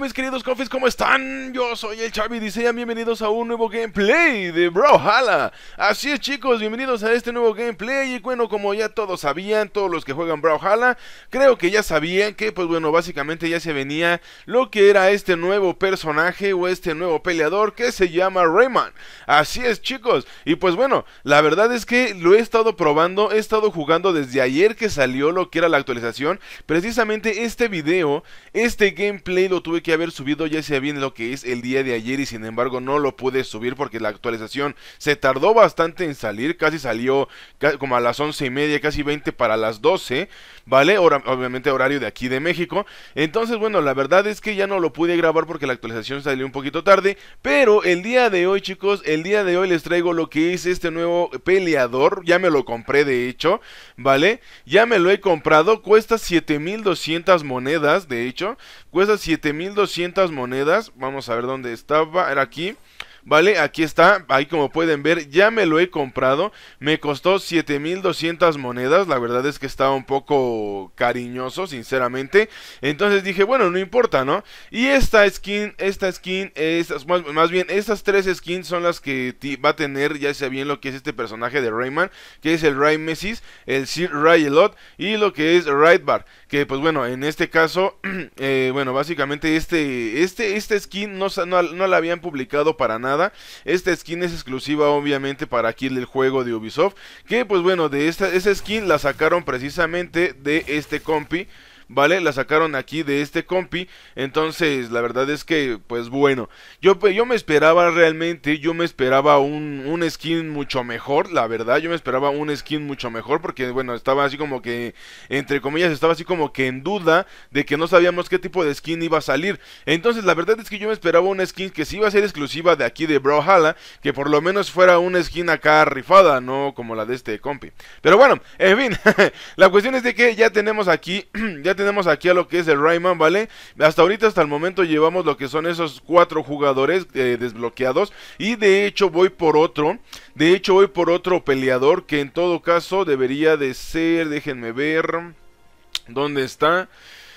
mis queridos cofis, ¿cómo están? Yo soy el Chavi y bienvenidos a un nuevo gameplay de Brawlhalla Así es chicos, bienvenidos a este nuevo gameplay Y bueno, como ya todos sabían, todos los que juegan Brawlhalla Creo que ya sabían que, pues bueno, básicamente ya se venía Lo que era este nuevo personaje o este nuevo peleador que se llama Rayman Así es chicos, y pues bueno, la verdad es que lo he estado probando He estado jugando desde ayer que salió lo que era la actualización Precisamente este video, este gameplay lo tuve que que haber subido ya sea bien lo que es el día de ayer y sin embargo no lo pude subir porque la actualización se tardó bastante en salir, casi salió como a las once y media, casi 20 para las 12, ¿vale? obviamente horario de aquí de México. Entonces, bueno, la verdad es que ya no lo pude grabar porque la actualización salió un poquito tarde, pero el día de hoy, chicos, el día de hoy les traigo lo que es este nuevo peleador, ya me lo compré de hecho, ¿vale? Ya me lo he comprado, cuesta 7200 monedas, de hecho, cuesta 7200 200 monedas. Vamos a ver dónde estaba. Era aquí. ¿vale? Aquí está, ahí como pueden ver, ya me lo he comprado, me costó 7200 monedas, la verdad es que estaba un poco cariñoso, sinceramente. Entonces dije, bueno, no importa, ¿no? Y esta skin, esta skin, estas, más, bien, estas tres skins son las que va a tener, ya sea bien lo que es este personaje de Rayman, que es el Ray Messis, el Sir Rayelot y lo que es Bar que pues bueno, en este caso, eh, bueno, básicamente este, este, este skin no, no, no la habían publicado para nada esta skin es exclusiva obviamente para aquí el juego de Ubisoft. Que pues bueno, de esta, esa skin la sacaron precisamente de este compi. ¿vale? La sacaron aquí de este compi, entonces la verdad es que, pues bueno, yo, yo me esperaba realmente, yo me esperaba un, skin mucho mejor, la verdad, yo me esperaba un skin mucho mejor porque, bueno, estaba así como que, entre comillas, estaba así como que en duda de que no sabíamos qué tipo de skin iba a salir. Entonces la verdad es que yo me esperaba un skin que si iba a ser exclusiva de aquí de Brawlhalla, que por lo menos fuera una skin acá rifada, no como la de este compi. Pero bueno, en fin, la cuestión es de que ya tenemos aquí, tenemos aquí a lo que es el Rayman, ¿vale? Hasta ahorita, hasta el momento, llevamos lo que son esos cuatro jugadores eh, desbloqueados. Y de hecho, voy por otro. De hecho, voy por otro peleador que en todo caso debería de ser. Déjenme ver. ¿Dónde está?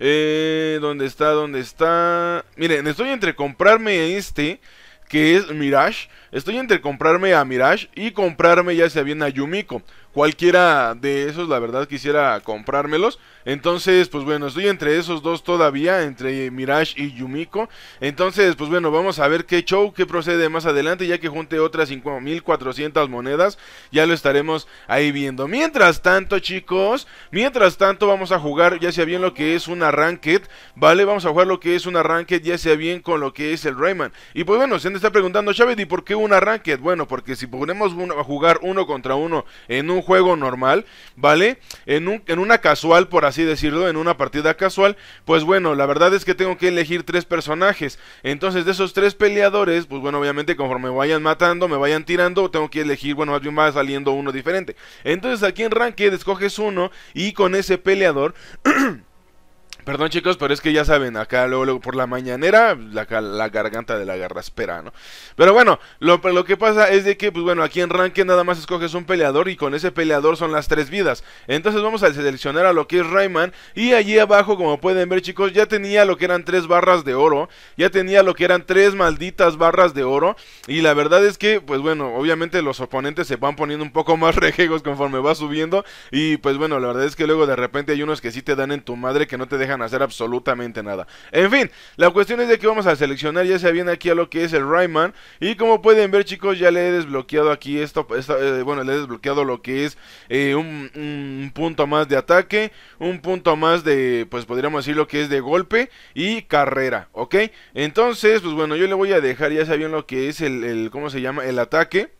Eh, ¿Dónde está? ¿Dónde está? Miren, estoy entre comprarme este que es Mirage. Estoy entre comprarme a Mirage y comprarme ya sea bien a Yumiko. Cualquiera de esos, la verdad, quisiera comprármelos. Entonces, pues bueno, estoy entre esos dos todavía, entre Mirage y Yumiko. Entonces, pues bueno, vamos a ver qué show, qué procede más adelante, ya que junte otras 5.400 monedas, ya lo estaremos ahí viendo. Mientras tanto, chicos, mientras tanto vamos a jugar ya sea bien lo que es una ranked, ¿vale? Vamos a jugar lo que es una ranked, ya sea bien con lo que es el Rayman. Y pues bueno, se me está preguntando, Chávez, ¿y por qué una ranked? Bueno, porque si ponemos a jugar uno contra uno en un juego normal, ¿vale? En, un, en una casual, por así así decirlo, en una partida casual, pues bueno, la verdad es que tengo que elegir tres personajes. Entonces, de esos tres peleadores, pues bueno, obviamente conforme vayan matando, me vayan tirando, tengo que elegir, bueno, más bien va saliendo uno diferente. Entonces, aquí en Ranked escoges uno y con ese peleador Perdón chicos, pero es que ya saben, acá luego, luego por la mañanera, la, garganta de la espera, ¿no? Pero bueno, lo, que pasa es de que, pues bueno, aquí en Ranking nada más escoges un peleador y con ese peleador son las tres vidas. Entonces vamos a seleccionar a lo que es Rayman y allí abajo, como pueden ver chicos, ya tenía lo que eran tres barras de oro, ya tenía lo que eran tres malditas barras de oro y la verdad es que, pues bueno, obviamente los oponentes se van poniendo un poco más rejegos conforme va subiendo y pues bueno, la verdad es que luego de repente hay unos que sí te dan en tu madre que no te dejan hacer absolutamente nada. En fin, la cuestión es de que vamos a seleccionar ya se viene aquí a lo que es el Rayman. Y como pueden ver chicos, ya le he desbloqueado aquí esto, eh, bueno, le he desbloqueado lo que es eh, un, punto más de ataque, un punto más de, pues podríamos decir lo que es de golpe y carrera, ¿ok? Entonces, pues bueno, yo le voy a dejar ya saben lo que es el, el, ¿cómo se llama? El ataque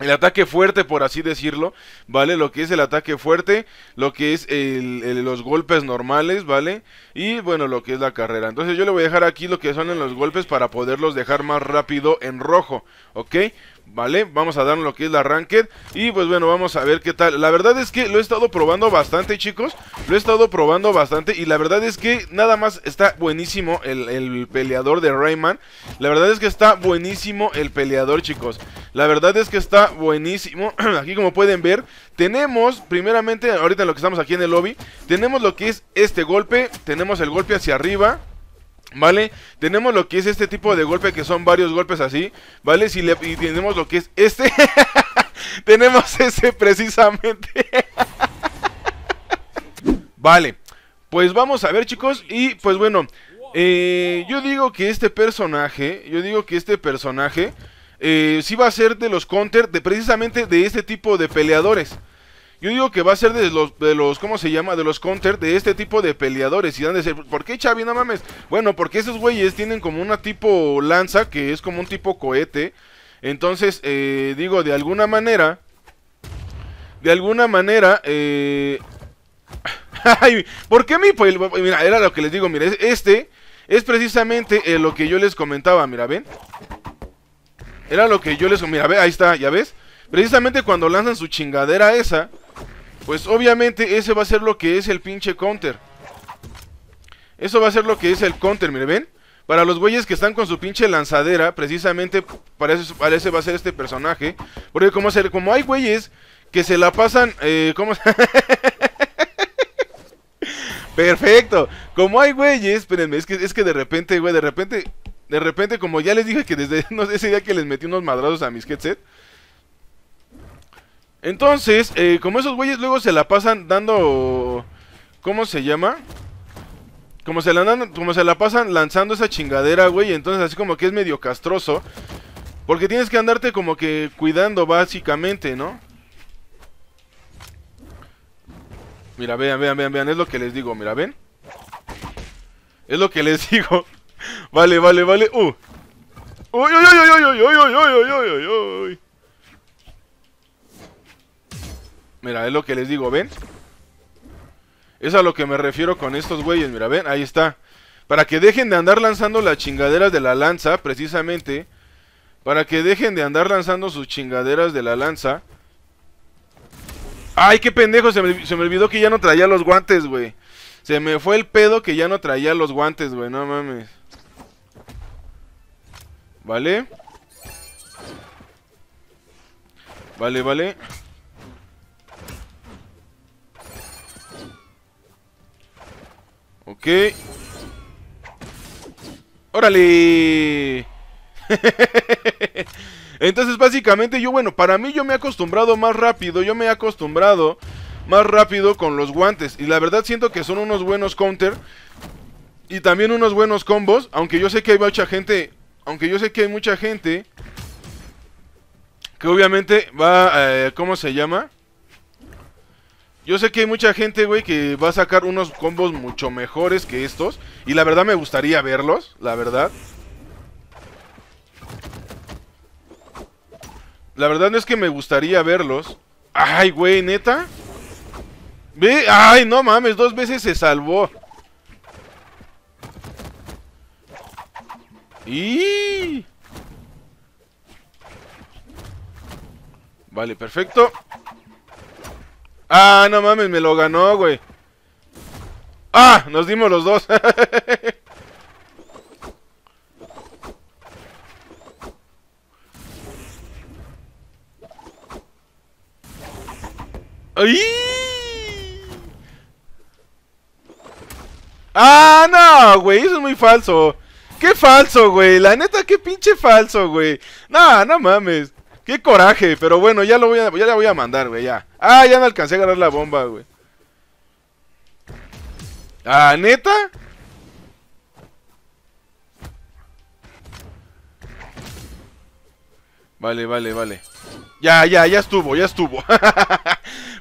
el ataque fuerte, por así decirlo, ¿vale? Lo que es el ataque fuerte, lo que es los golpes normales, ¿vale? Y bueno, lo que es la carrera. Entonces yo le voy a dejar aquí lo que son en los golpes para poderlos dejar más rápido en rojo, ¿ok? ¿vale? Vamos a dar lo que es la Ranked y pues bueno, vamos a ver qué tal. La verdad es que lo he estado probando bastante, chicos. Lo he estado probando bastante y la verdad es que nada más está buenísimo el, el peleador de Rayman. La verdad es que está buenísimo el peleador, chicos. La verdad es que está buenísimo. Aquí como pueden ver, tenemos primeramente, ahorita lo que estamos aquí en el lobby, tenemos lo que es este golpe, tenemos el golpe hacia arriba. ¿Vale? Tenemos lo que es este tipo de golpe que son varios golpes así, ¿vale? Si le, y tenemos lo que es este. tenemos ese precisamente. vale. Pues vamos a ver, chicos. Y pues bueno. Eh, yo digo que este personaje. Yo digo que este personaje. Eh, si va a ser de los counter. De, precisamente de este tipo de peleadores. Yo digo que va a ser de los, de los, ¿cómo se llama? De los counter de este tipo de peleadores. Y dan de ser ¿por qué Chavi? No mames. Bueno, porque esos güeyes tienen como una tipo lanza, que es como un tipo cohete. Entonces, eh, digo, de alguna manera... De alguna manera, eh... ¿por qué mi... Mira, era lo que les digo, mira, este es precisamente eh, lo que yo les comentaba, mira, ¿ven? Era lo que yo les... Mira, ve, ahí está, ¿ya ves? Precisamente cuando lanzan su chingadera esa, pues obviamente ese va a ser lo que es el pinche counter. Eso va a ser lo que es el counter, miren, ¿ven? Para los güeyes que están con su pinche lanzadera, precisamente para ese va a ser este personaje. Porque como, hay güeyes que se la pasan... Eh, ¿Cómo Perfecto. Como hay güeyes, espérenme, es que, es que de repente, güey, de repente, de repente, como ya les dije que desde, ese día que les metí unos madrazos a mis headset, entonces, como esos güeyes luego se la pasan dando... ¿Cómo se llama? Como se, la como se la pasan lanzando esa chingadera, güey. Entonces así como que es medio castroso. Porque tienes que andarte como que cuidando básicamente, ¿no? Mira, vean, vean, vean, vean. Es lo que les digo, mira, ven. Es lo que les digo. vale, vale, vale. Uh. Uy, uy, uy, uy, uy, uy, uy, uy, uy, uy, uy. Mira, es lo que les digo, ¿ven? Es a lo que me refiero con estos güeyes, mira, ¿ven? Ahí está. Para que dejen de andar lanzando las chingaderas de la lanza, precisamente. Para que dejen de andar lanzando sus chingaderas de la lanza. ¡Ay, qué pendejo! Se me, se me olvidó que ya no traía los guantes, güey. Se me fue el pedo que ya no traía los guantes, güey. No mames. Vale. Vale, vale. Ok. ¡Órale! Entonces, básicamente, yo, bueno, para mí yo me he acostumbrado más rápido. Yo me he acostumbrado más rápido con los guantes. Y la verdad siento que son unos buenos counter. Y también unos buenos combos. Aunque yo sé que hay mucha gente. Aunque yo sé que hay mucha gente. Que obviamente va. Eh, ¿Cómo se llama? Yo sé que hay mucha gente, güey, que va a sacar unos combos mucho mejores que estos. Y la verdad me gustaría verlos, la verdad. La verdad es que me gustaría verlos. Ay, güey, neta. Ve, ay, no mames, dos veces se salvó. Y... Vale, perfecto. Ah, no mames, me lo ganó, güey. Ah, nos dimos los dos. ¡Ay! Ah, no, güey, eso es muy falso. Qué falso, güey. La neta, qué pinche falso, güey. Nah, no mames. Qué coraje, pero bueno, ya lo voy a, ya la voy a mandar, güey, ya. Ah, ya me alcancé a ganar la bomba, güey. Ah, ¿neta? Vale, vale, vale. Ya, ya, ya estuvo, ya estuvo.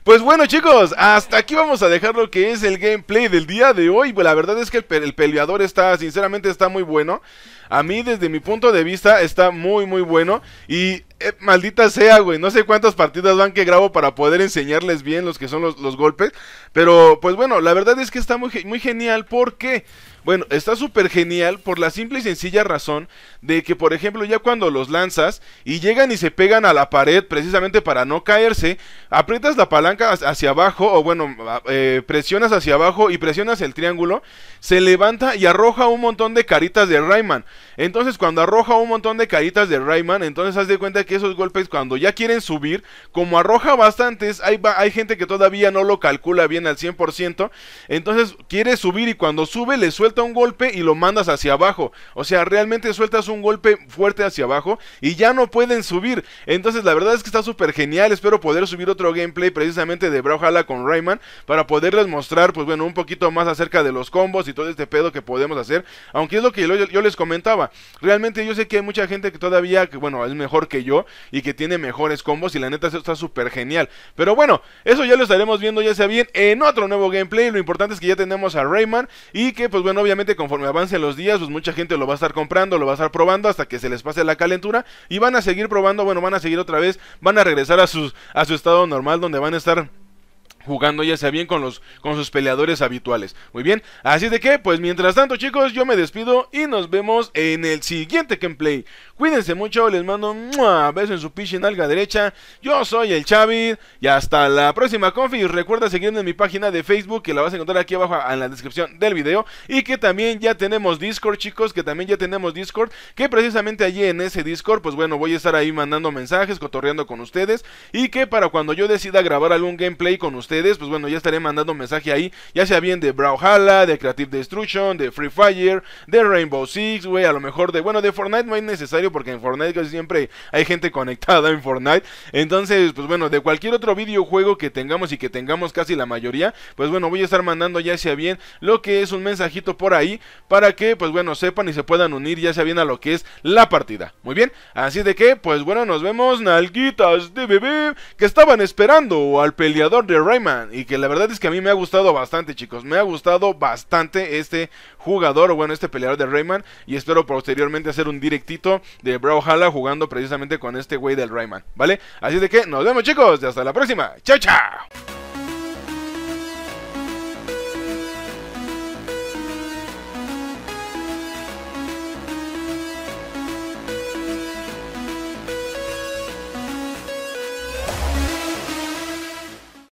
Pues bueno chicos, hasta aquí vamos a dejar lo que es el gameplay del día de hoy. Pues la verdad es que el, peleador está, sinceramente está muy bueno. A mí desde mi punto de vista está muy muy bueno. Y eh, maldita sea, güey, no sé cuántas partidas van que grabo para poder enseñarles bien los que son los, golpes. Pero pues bueno, la verdad es que está muy, muy genial porque... Bueno, está súper genial por la simple y sencilla razón de que, por ejemplo, ya cuando los lanzas y llegan y se pegan a la pared precisamente para no caerse, aprietas la palanca hacia abajo o bueno, eh, presionas hacia abajo y presionas el triángulo, se levanta y arroja un montón de caritas de Rayman. Entonces cuando arroja un montón de caritas de Rayman, entonces haz de cuenta que esos golpes cuando ya quieren subir, como arroja bastantes, hay, hay gente que todavía no lo calcula bien al 100%, entonces quiere subir y cuando sube le suelta un golpe y lo mandas hacia abajo. O sea, realmente sueltas un golpe fuerte hacia abajo y ya no pueden subir. Entonces, la verdad es que está súper genial. Espero poder subir otro gameplay precisamente de Brawlhalla con Rayman para poderles mostrar, pues bueno, un poquito más acerca de los combos y todo este pedo que podemos hacer. Aunque es lo que yo, les comentaba. Realmente yo sé que hay mucha gente que todavía, bueno, es mejor que yo y que tiene mejores combos y la neta eso está súper genial. Pero bueno, eso ya lo estaremos viendo ya sea bien en otro nuevo gameplay. Lo importante es que ya tenemos a Rayman y que pues bueno, obviamente conforme avancen los días, pues mucha gente lo va a estar comprando, lo va a estar probando hasta que se les pase la calentura y van a seguir probando, bueno, van a seguir otra vez, van a regresar a, sus, a su estado normal donde van a estar jugando ya sea bien con, los, con sus peleadores habituales. Muy bien, así de que, pues mientras tanto chicos, yo me despido y nos vemos en el siguiente gameplay. Cuídense mucho, les mando un beso en su pinche alga derecha. Yo soy el Chavid y hasta la próxima confi. Recuerda seguirme en mi página de Facebook que la vas a encontrar aquí abajo en la descripción del video. Y que también ya tenemos Discord chicos, que también ya tenemos Discord. Que precisamente allí en ese Discord, pues bueno, voy a estar ahí mandando mensajes, cotorreando con ustedes. Y que para cuando yo decida grabar algún gameplay con ustedes pues bueno, ya estaré mandando un mensaje ahí, ya sea bien de Brawlhalla, de Creative Destruction, de Free Fire, de Rainbow Six, güey, a lo mejor de, bueno, de Fortnite no es necesario porque en Fortnite casi siempre hay gente conectada en Fortnite. Entonces, pues bueno, de cualquier otro videojuego que tengamos y que tengamos casi la mayoría, pues bueno, voy a estar mandando ya sea bien lo que es un mensajito por ahí para que, pues bueno, sepan y se puedan unir ya sea bien a lo que es la partida. Muy bien, así de que, pues bueno, nos vemos, nalguitas de bebé, que estaban esperando al peleador de Rainbow y que la verdad es que a mí me ha gustado bastante, chicos. Me ha gustado bastante este jugador, o bueno, este peleador de Rayman. Y espero posteriormente hacer un directito de Brawlhalla jugando precisamente con este güey del Rayman, ¿vale? Así de que nos vemos, chicos, y hasta la próxima. ¡Chao, chao!